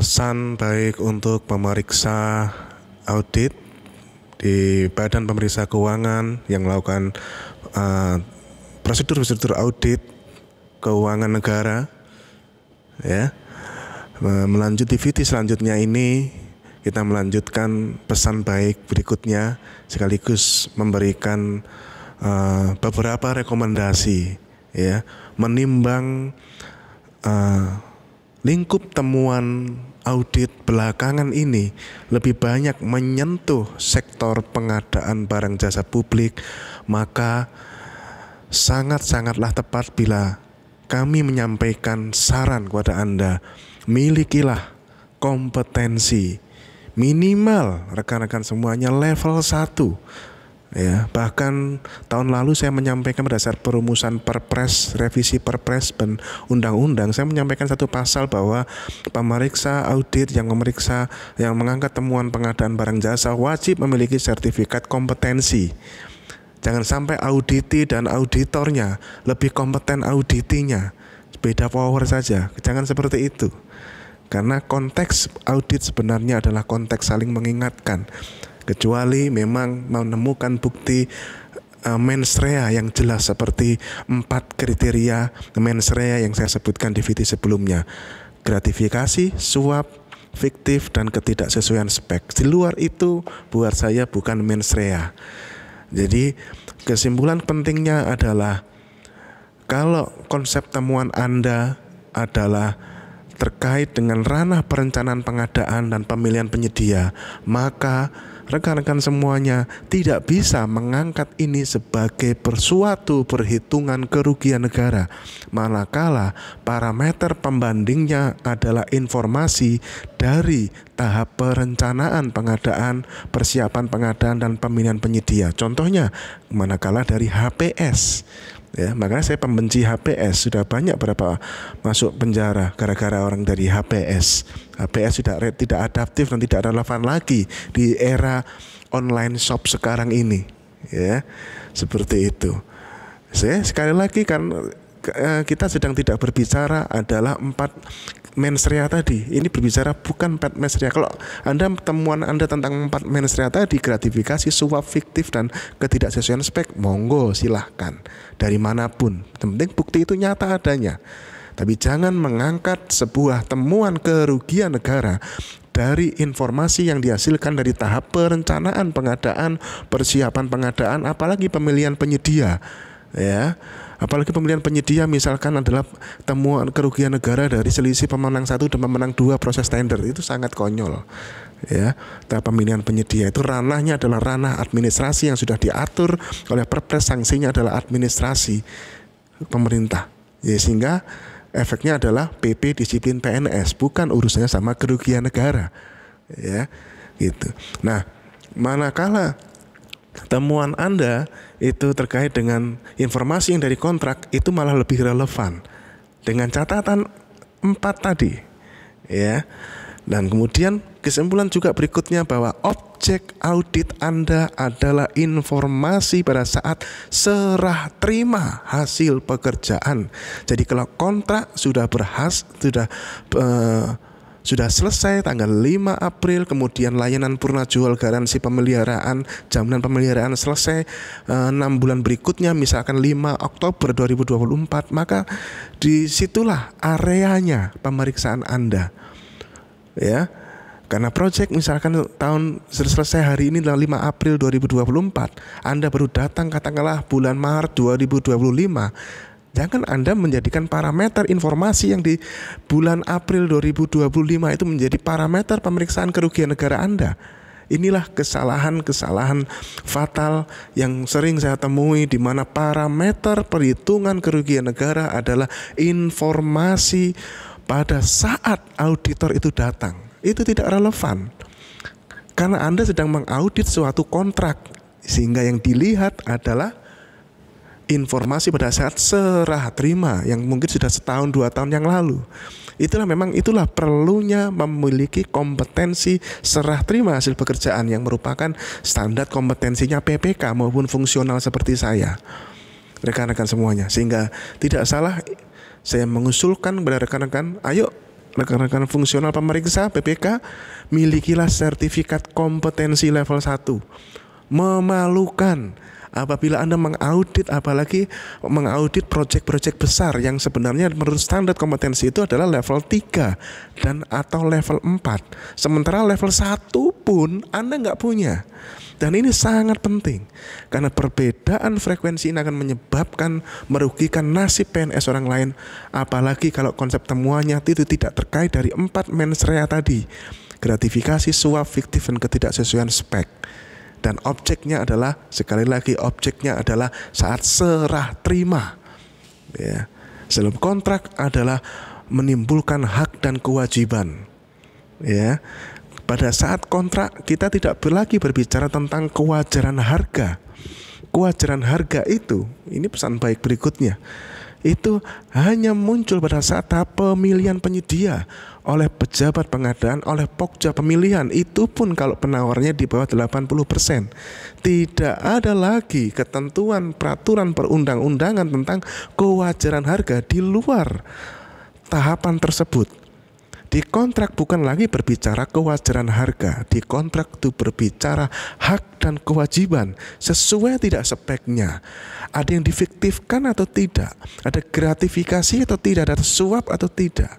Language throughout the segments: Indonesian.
pesan baik untuk pemeriksa audit di Badan Pemeriksa Keuangan yang melakukan prosedur eh, prosedur-prosedur audit keuangan negara ya melanjut DVD selanjutnya ini kita melanjutkan pesan baik berikutnya sekaligus memberikan uh, beberapa rekomendasi ya menimbang uh, lingkup temuan audit belakangan ini lebih banyak menyentuh sektor pengadaan barang jasa publik, maka sangat-sangatlah tepat bila kami menyampaikan saran kepada Anda, milikilah kompetensi minimal rekan-rekan semuanya level 1 ya bahkan tahun lalu saya menyampaikan berdasar perumusan perpres revisi perpres dan undang-undang saya menyampaikan satu pasal bahwa pemeriksa audit yang memeriksa yang mengangkat temuan pengadaan barang jasa wajib memiliki sertifikat kompetensi jangan sampai auditi dan auditornya lebih kompeten auditinya beda power saja jangan seperti itu karena konteks audit sebenarnya adalah konteks saling mengingatkan kecuali memang menemukan bukti mensrea eh, mens rea yang jelas seperti empat kriteria mens rea yang saya sebutkan di video sebelumnya gratifikasi, suap, fiktif dan ketidaksesuaian spek. Di luar itu buat saya bukan mens rea. Jadi kesimpulan pentingnya adalah kalau konsep temuan Anda adalah terkait dengan ranah perencanaan pengadaan dan pemilihan penyedia, maka rekan-rekan semuanya tidak bisa mengangkat ini sebagai persuatu perhitungan kerugian negara, manakala parameter pembandingnya adalah informasi dari tahap perencanaan pengadaan, persiapan pengadaan dan pemilihan penyedia. Contohnya, manakala dari HPS ya makanya saya pembenci HPS sudah banyak berapa masuk penjara gara-gara orang dari HPS HPS sudah tidak adaptif dan tidak relevan lagi di era online shop sekarang ini ya seperti itu saya sekali lagi kan Eh, kita sedang tidak berbicara adalah empat mensria tadi. Ini berbicara bukan empat mensria. Kalau Anda temuan Anda tentang empat mensria tadi, gratifikasi, suap fiktif dan ketidaksesuaian spek, monggo silahkan dari manapun. Yang penting bukti itu nyata adanya. Tapi jangan mengangkat sebuah temuan kerugian negara dari informasi yang dihasilkan dari tahap perencanaan pengadaan, persiapan pengadaan, apalagi pemilihan penyedia. Ya, Apalagi pemilihan penyedia misalkan adalah temuan kerugian negara dari selisih pemenang satu dan pemenang dua proses tender itu sangat konyol ya tahap pemilihan penyedia itu ranahnya adalah ranah administrasi yang sudah diatur oleh perpres sanksinya adalah administrasi pemerintah ya sehingga efeknya adalah PP disiplin PNS bukan urusannya sama kerugian negara ya gitu nah manakala temuan Anda itu terkait dengan informasi yang dari kontrak itu malah lebih relevan dengan catatan empat tadi ya. Dan kemudian kesimpulan juga berikutnya bahwa objek audit Anda adalah informasi pada saat serah terima hasil pekerjaan. Jadi kalau kontrak sudah berhas sudah uh, sudah selesai tanggal 5 April kemudian layanan purna jual garansi pemeliharaan jaminan pemeliharaan selesai eh, enam bulan berikutnya misalkan 5 Oktober 2024 maka disitulah areanya pemeriksaan Anda ya karena proyek misalkan tahun selesai hari ini tanggal 5 April 2024 Anda baru datang katakanlah bulan Maret 2025 Jangan Anda menjadikan parameter informasi yang di bulan April 2025 itu menjadi parameter pemeriksaan kerugian negara Anda. Inilah kesalahan-kesalahan fatal yang sering saya temui di mana parameter perhitungan kerugian negara adalah informasi pada saat auditor itu datang. Itu tidak relevan. Karena Anda sedang mengaudit suatu kontrak sehingga yang dilihat adalah informasi pada saat serah terima yang mungkin sudah setahun dua tahun yang lalu. Itulah memang itulah perlunya memiliki kompetensi serah terima hasil pekerjaan yang merupakan standar kompetensinya PPK maupun fungsional seperti saya. Rekan-rekan semuanya, sehingga tidak salah saya mengusulkan kepada rekan-rekan, ayo rekan-rekan fungsional pemeriksa PPK, milikilah sertifikat kompetensi level 1. Memalukan apabila Anda mengaudit apalagi mengaudit proyek-proyek besar yang sebenarnya menurut standar kompetensi itu adalah level 3 dan atau level 4. Sementara level 1 pun Anda nggak punya. Dan ini sangat penting karena perbedaan frekuensi ini akan menyebabkan merugikan nasib PNS orang lain apalagi kalau konsep temuannya itu tidak terkait dari empat mensrea tadi gratifikasi suap fiktif dan ketidaksesuaian spek dan objeknya adalah sekali lagi objeknya adalah saat serah terima. Ya. Dalam kontrak adalah menimbulkan hak dan kewajiban. Ya. Pada saat kontrak kita tidak lagi berbicara tentang kewajaran harga. Kewajaran harga itu, ini pesan baik berikutnya itu hanya muncul pada saat tahap pemilihan penyedia oleh pejabat pengadaan oleh pokja pemilihan itu pun kalau penawarnya di bawah 80%. Tidak ada lagi ketentuan peraturan perundang-undangan tentang kewajaran harga di luar tahapan tersebut. Di kontrak bukan lagi berbicara kewajaran harga, di kontrak itu berbicara hak dan kewajiban sesuai tidak speknya. Ada yang difiktifkan atau tidak, ada gratifikasi atau tidak, ada suap atau tidak.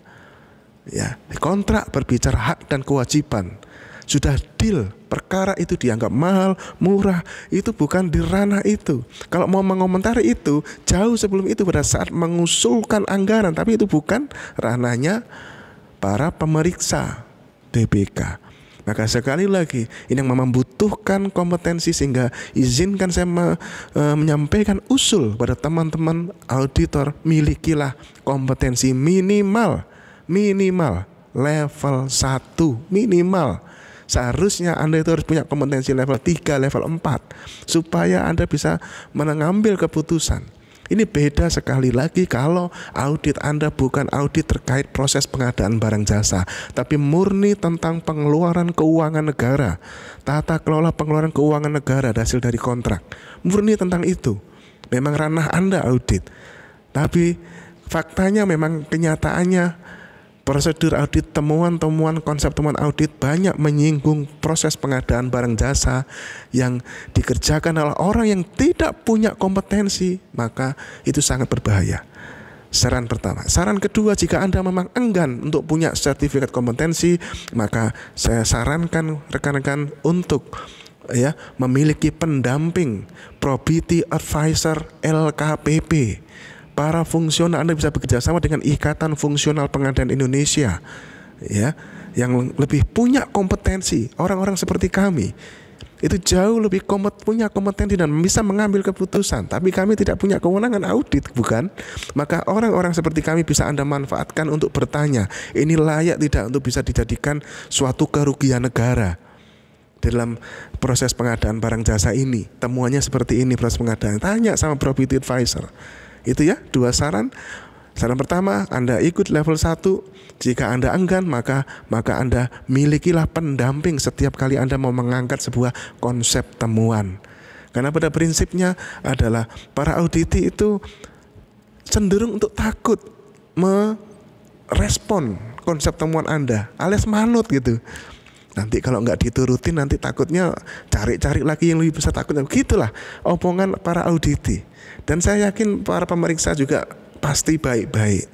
Ya, di kontrak berbicara hak dan kewajiban. Sudah deal, perkara itu dianggap mahal, murah, itu bukan di ranah itu. Kalau mau mengomentari itu, jauh sebelum itu pada saat mengusulkan anggaran, tapi itu bukan ranahnya para pemeriksa TBK. Maka sekali lagi ini yang membutuhkan kompetensi sehingga izinkan saya me, e, menyampaikan usul pada teman-teman auditor milikilah kompetensi minimal minimal level 1 minimal seharusnya Anda itu harus punya kompetensi level 3, level 4 supaya Anda bisa mengambil keputusan ini beda sekali lagi kalau audit Anda bukan audit terkait proses pengadaan barang jasa, tapi murni tentang pengeluaran keuangan negara, tata kelola pengeluaran keuangan negara hasil dari kontrak. Murni tentang itu. Memang ranah Anda audit. Tapi faktanya memang kenyataannya prosedur audit, temuan-temuan, konsep temuan audit banyak menyinggung proses pengadaan barang jasa yang dikerjakan oleh orang yang tidak punya kompetensi, maka itu sangat berbahaya. Saran pertama. Saran kedua, jika Anda memang enggan untuk punya sertifikat kompetensi, maka saya sarankan rekan-rekan untuk ya memiliki pendamping, probity advisor LKPP para fungsional Anda bisa bekerja sama dengan Ikatan Fungsional Pengadaan Indonesia ya yang lebih punya kompetensi orang-orang seperti kami itu jauh lebih kompet, punya kompetensi dan bisa mengambil keputusan. Tapi kami tidak punya kewenangan audit, bukan? Maka orang-orang seperti kami bisa Anda manfaatkan untuk bertanya, ini layak tidak untuk bisa dijadikan suatu kerugian negara dalam proses pengadaan barang jasa ini. Temuannya seperti ini proses pengadaan. Tanya sama property advisor. Itu ya dua saran. Saran pertama, Anda ikut level 1. Jika Anda enggan, maka maka Anda milikilah pendamping setiap kali Anda mau mengangkat sebuah konsep temuan. Karena pada prinsipnya adalah para auditi itu cenderung untuk takut merespon konsep temuan Anda, alias manut gitu nanti kalau nggak diturutin nanti takutnya cari-cari lagi yang lebih besar takutnya gitulah omongan para auditi dan saya yakin para pemeriksa juga pasti baik-baik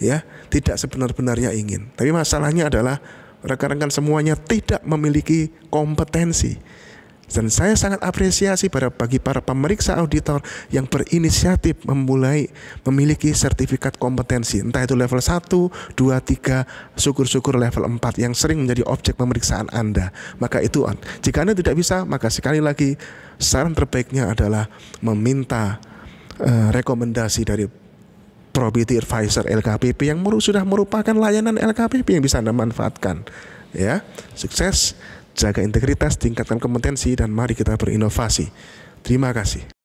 ya tidak sebenar-benarnya ingin tapi masalahnya adalah rekan-rekan semuanya tidak memiliki kompetensi dan saya sangat apresiasi pada bagi para pemeriksa auditor yang berinisiatif memulai memiliki sertifikat kompetensi, entah itu level 1, 2, 3, syukur-syukur level 4 yang sering menjadi objek pemeriksaan Anda. Maka itu, jika Anda tidak bisa, maka sekali lagi saran terbaiknya adalah meminta uh, rekomendasi dari Probity Advisor LKPP yang sudah merupakan layanan LKPP yang bisa Anda manfaatkan. Ya, sukses jaga integritas, tingkatkan kompetensi, dan mari kita berinovasi. Terima kasih.